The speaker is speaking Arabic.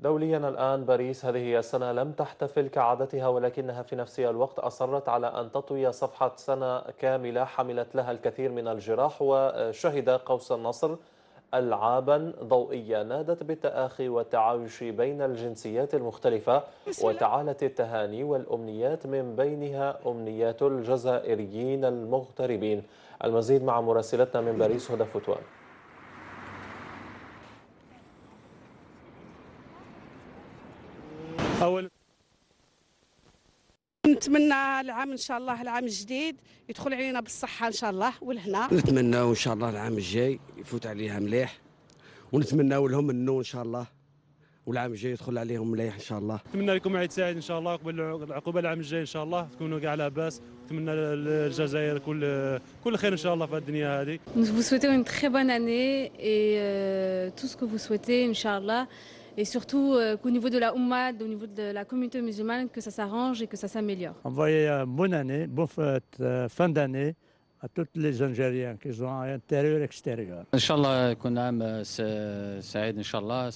دوليا الآن باريس هذه السنة لم تحتفل كعادتها ولكنها في نفس الوقت أصرت على أن تطوي صفحة سنة كاملة حملت لها الكثير من الجراح وشهد قوس النصر ألعابا ضوئية نادت بالتآخي والتعايش بين الجنسيات المختلفة وتعالت التهاني والأمنيات من بينها أمنيات الجزائريين المغتربين المزيد مع مراسلتنا من باريس هدى فتوان اولا نتمنى العام ان شاء الله العام الجديد يدخل علينا بالصحه ان شاء الله والهنا نتمنى ان شاء الله العام الجاي يفوت عليها مليح ونتمنى لهم انه ان شاء الله والعام الجاي يدخل عليهم مليح ان شاء الله نتمنى لكم عيد سعيد ان شاء الله قبل العقوبه العام الجاي ان شاء الله تكونوا كاع لاباس نتمنى للجزائر كل كل خير ان شاء الله في الدنيا هذه نتمنى لكم تري بون اني اي تو et euh, tout ce que vous et surtout euh, qu'au niveau de la Ummah, au niveau de la communauté musulmane, que ça s'arrange et que ça s'améliore. Envoyez une euh, bonne année, bonne fête, euh, fin d'année à tous les Algériens, qu'ils soient à l'intérieur et extérieur. Inch'Allah, qu'on aime Saïd, Inch'Allah,